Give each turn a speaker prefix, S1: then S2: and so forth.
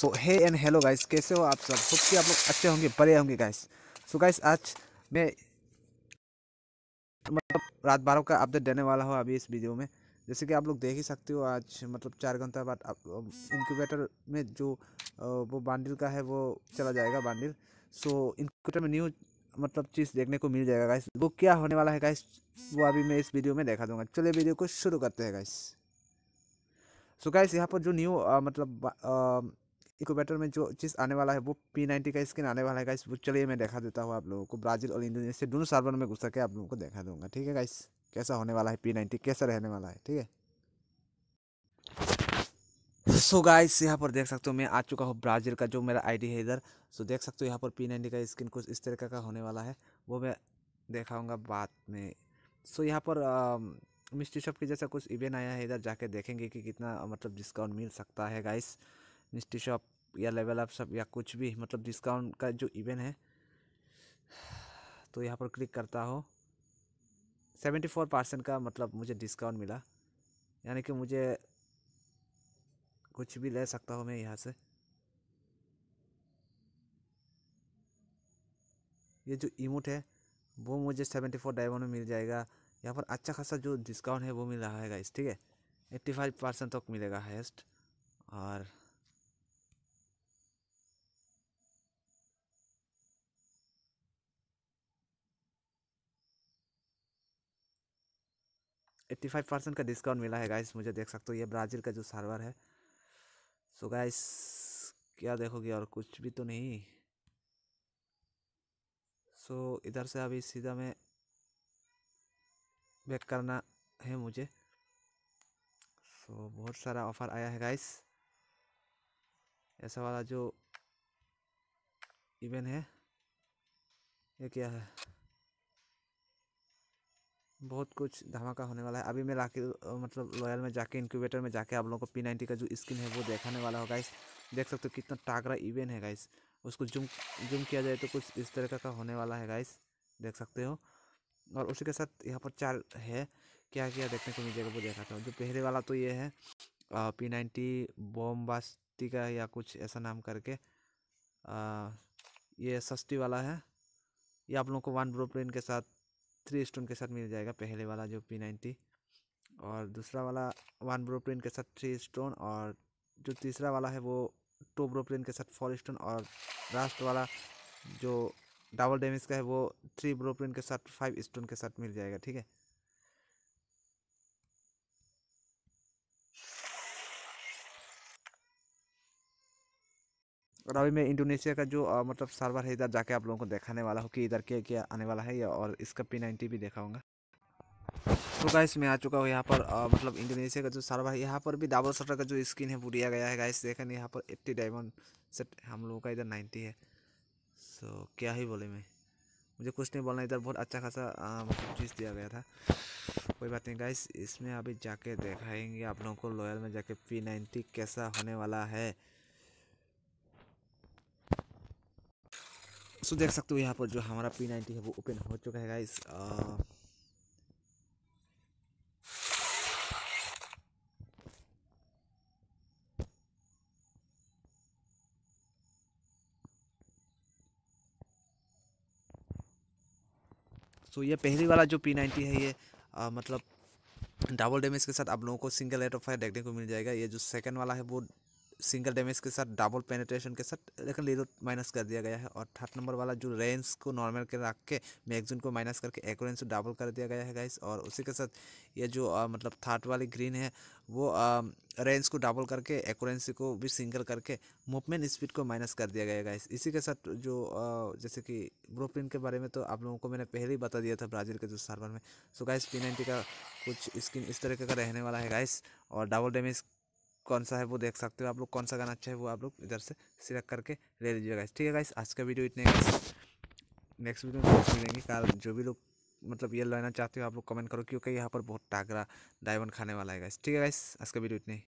S1: so hey and hello guys कैसे हो आप सब खुद के आप लोग अच्छे होंगे बड़े होंगे गाइस सो गाइस आज मैं मतलब रात बारह का अपडेट देने वाला हूँ अभी इस वीडियो में जैसे कि आप लोग देख ही सकते हो आज मतलब चार घंटा बाद इंक्यूबेटर में जो वो बांडिल का है वो चला जाएगा बांडिल सो इंक्यूबेटर में न्यू मतलब चीज़ देखने को मिल जाएगा गाइस वो क्या होने वाला है गाइस वो अभी मैं इस वीडियो में देखा दूंगा चलिए वीडियो को शुरू करते हैं गाइस सो गाइस यहाँ पर जो न्यू मतलब इक्वेटर में जो चीज़ आने वाला है वो पी नाइन्टी का स्किन आने वाला है गाइस वो चलिए मैं देखा देता हूँ आप लोगों को ब्राज़ील और इंडोनेशिया दोनों सर्वर में घुसा के आप लोगों को देखा दूंगा ठीक है गाइस कैसा होने वाला है पी नाइन्टी कैसा रहने वाला है ठीक है सो गाइस यहाँ पर देख सकते हो मैं आ चुका हूँ ब्राज़ील का जो मेरा आई है इधर सो देख सकते हो यहाँ पर पी नाइन्टी का स्किन कुछ इस तरीके का होने वाला है वो मैं देखाऊँगा बाद में सो यहाँ पर मिस्ट्री शॉप के जैसा कुछ इवेंट आया है इधर जाके देखेंगे कि कितना मतलब डिस्काउंट मिल सकता है गाइस मिस्टी शॉप या लेवल अप सब या कुछ भी मतलब डिस्काउंट का जो इवेंट है तो यहाँ पर क्लिक करता हो सेवेंटी फोर परसेंट का मतलब मुझे डिस्काउंट मिला यानी कि मुझे कुछ भी ले सकता हूँ मैं यहाँ से ये जो इमोट है वो मुझे सेवेंटी फोर डायमंड में मिल जाएगा यहाँ पर अच्छा खासा जो डिस्काउंट है वो मिल रहा है इस ठीक है एट्टी फाइव परसेंट तक मिलेगा हाइस्ट और एट्टी फाइव परसेंट का डिस्काउंट मिला है गाइस मुझे देख सकते हो ये ब्राज़ील का जो सर्वर है सो गाइस क्या देखोगे और कुछ भी तो नहीं सो इधर से अभी सीधा मैं बैक करना है मुझे सो बहुत सारा ऑफ़र आया है गाइस ऐसा वाला जो इवेंट है ये क्या है बहुत कुछ धमाका होने वाला है अभी मैं लाके मतलब लॉयल में जाके इंक्यूबेटर में जाके आप लोगों को पी नाइन्टी का जो स्किन है वो देखाने वाला होगा इस देख सकते हो कितना टागरा इवेंट है गाइस उसको जूम जूम किया जाए तो कुछ इस तरह का होने वाला है गाइस देख सकते हो और उसी के साथ यहाँ पर चार है क्या क्या देखने को मिलेगा वो देखा था जो पहले वाला तो ये है पी नाइन्टी बॉम्बास्टी का या कुछ ऐसा नाम करके आ, ये सस्ती वाला है ये आप लोगों को वन ब्रो प्लेन के साथ थ्री स्टोन के साथ मिल जाएगा पहले वाला जो पी नाइन्टी और दूसरा वाला वन ब्रो के साथ थ्री स्टोन और जो तीसरा वाला है वो टू ब्रो के साथ फोर स्टोन और लास्ट वाला जो डबल डैमेज का है वो थ्री ब्रो के साथ फाइव स्टोन के साथ मिल जाएगा ठीक है और अभी मैं इंडोनेशिया का जो आ, मतलब सर्वर है इधर जाके आप लोगों को दिखाने वाला हूँ कि इधर क्या क्या आने वाला है और इसका पी नाइन्टी भी देखाऊँगा तो गाइस मैं आ चुका हूँ यहाँ पर आ, मतलब इंडोनेशिया का जो सर्वर है यहाँ पर भी डाबल शटर का जो स्किन है वो दिया गया है गाइस देखा नहीं यहाँ पर एट्टी डायमंड सेट हम लोगों का इधर नाइन्टी है सो क्या ही बोले मैं मुझे कुछ नहीं बोलना इधर बहुत अच्छा खासा मतलब चीज़ दिया गया था कोई बात नहीं गाइस इसमें अभी जाके दिखाएंगे आप लोगों को लॉयल में जाके पी नाइन्टी कैसा होने वाला है सो देख सकते हो यहाँ पर जो हमारा पी नाइनटी है वो ओपन हो चुका है गाइस सो ये पहली वाला जो पी नाइन्टी है ये आ, मतलब डबल डैमेज के साथ आप लोगों को सिंगल एट ऑफ फायर देखने को मिल जाएगा ये जो सेकंड वाला है वो सिंगल डैमेज के साथ डबल पेनेट्रेशन के साथ लेकिन लीरो माइनस कर दिया गया है और थर्ड नंबर वाला जो रेंज को नॉर्मल के रख के मैगजीन को माइनस करके एक्रेंस को डबल कर दिया गया है गाइस और उसी के साथ ये जो आ, मतलब थर्ड वाली ग्रीन है वो रेंज को डबल करके एकोरेंसी को भी सिंगल करके मूवमेंट स्पीड को माइनस कर दिया गया है गाइस इसी के साथ जो आ, जैसे कि ब्रोप्रिन के बारे में तो आप लोगों को मैंने पहले ही बता दिया था ब्राज़ील के जो सर्वर में सो गाइस पी का कुछ स्किन इस तरीके का रहने वाला है गाइस और डबल डैमेज कौन सा है वो देख सकते हो आप लोग कौन सा गाना अच्छा है वो आप लोग इधर से सिलेक्ट करके ले लीजिएगा गाइस ठीक है गाइस आज का वीडियो इतने नेक्स्ट वीडियो में मिलेंगे कल जो भी लोग मतलब ये लेना चाहते हो आप लोग कमेंट करो क्योंकि यहाँ पर बहुत टागरा डायमंड खाने वाला है गाइस ठीक है गाइस आज का वीडियो इतने